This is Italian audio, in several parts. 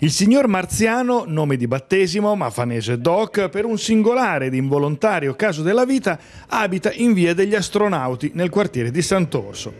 Il signor Marziano, nome di battesimo, ma fanese doc, per un singolare ed involontario caso della vita, abita in via degli astronauti nel quartiere di Sant'Orso.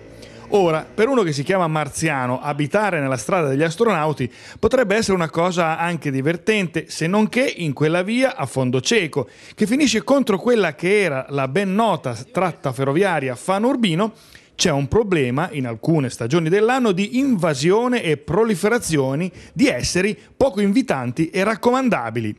Ora, per uno che si chiama Marziano, abitare nella strada degli astronauti potrebbe essere una cosa anche divertente, se non che in quella via a fondo cieco, che finisce contro quella che era la ben nota tratta ferroviaria Fanurbino, c'è un problema in alcune stagioni dell'anno di invasione e proliferazioni di esseri poco invitanti e raccomandabili.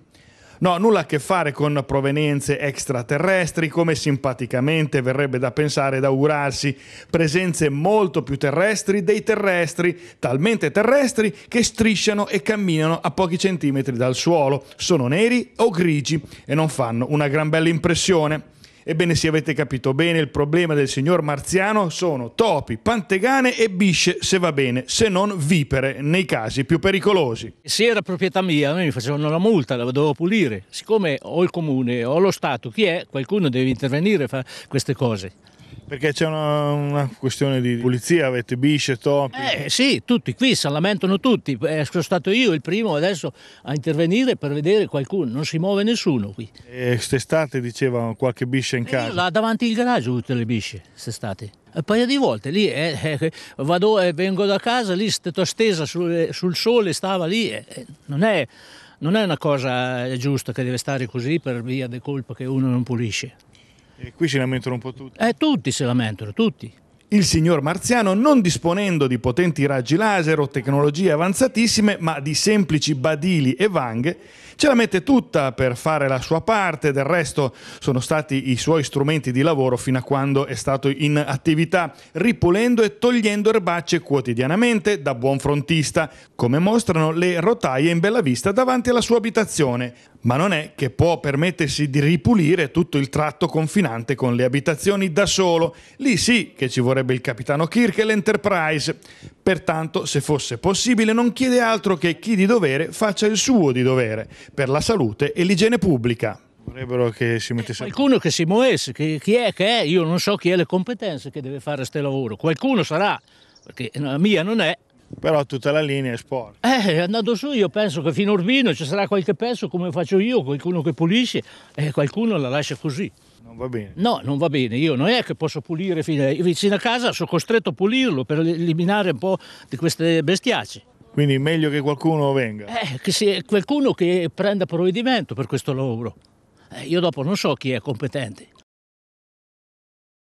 No, nulla a che fare con provenienze extraterrestri, come simpaticamente verrebbe da pensare ed augurarsi, presenze molto più terrestri dei terrestri, talmente terrestri che strisciano e camminano a pochi centimetri dal suolo, sono neri o grigi e non fanno una gran bella impressione. Ebbene se avete capito bene, il problema del signor Marziano sono topi, pantegane e bisce, se va bene, se non vipere, nei casi più pericolosi. Se era proprietà mia, mi facevano la multa, la dovevo pulire. Siccome ho il comune, ho lo Stato, chi è? Qualcuno deve intervenire e fare queste cose. Perché c'è una, una, questione di pulizia, avete bisce, topi? Eh, sì, tutti qui si lamentano tutti. Eh, sono stato io il primo adesso a intervenire per vedere qualcuno, non si muove nessuno qui. E quest'estate dicevano qualche bisce in eh, casa? là davanti il garage ho tutte le bisce, quest'estate. Un paio di volte lì, eh, eh, vado, vengo da casa, lì sto stesa sul, sul, sole, stava lì, non è non è una cosa giusta che deve stare così per via di colpa che uno non pulisce. E qui si lamentano un po' tutti? Eh, tutti si lamentano, tutti. Il signor Marziano, non disponendo di potenti raggi laser o tecnologie avanzatissime, ma di semplici badili e vanghe, ce la mette tutta per fare la sua parte, del resto sono stati i suoi strumenti di lavoro fino a quando è stato in attività, ripulendo e togliendo erbacce quotidianamente da buon frontista, come mostrano le rotaie in bella vista davanti alla sua abitazione, ma non è che può permettersi di ripulire tutto il tratto confinante con le abitazioni da solo, lì sì che ci vorrà vorrebbe il capitano Kirk e l'Enterprise. Pertanto, se fosse possibile, non chiede altro che chi di dovere faccia il suo di dovere per la salute e l'igiene pubblica. Vorrebbero che si mettesse... qualcuno che si muovesse, chi, chi è che è? Io non so chi ha le competenze che deve fare questo lavoro. Qualcuno sarà, perché la mia non è, però tutta la linea è sport. Eh, andando su io penso che fino a Urbino ci sarà qualche pezzo come faccio io, qualcuno che pulisce e qualcuno la lascia così. Non va bene. No, non va bene. Io non è che posso pulire fino a... vicino a casa, sono costretto a pulirlo per eliminare un po' di queste bestiacce. Quindi meglio che qualcuno venga. Eh, che sia qualcuno che prenda provvedimento per questo lavoro. Eh, io dopo non so chi è competente.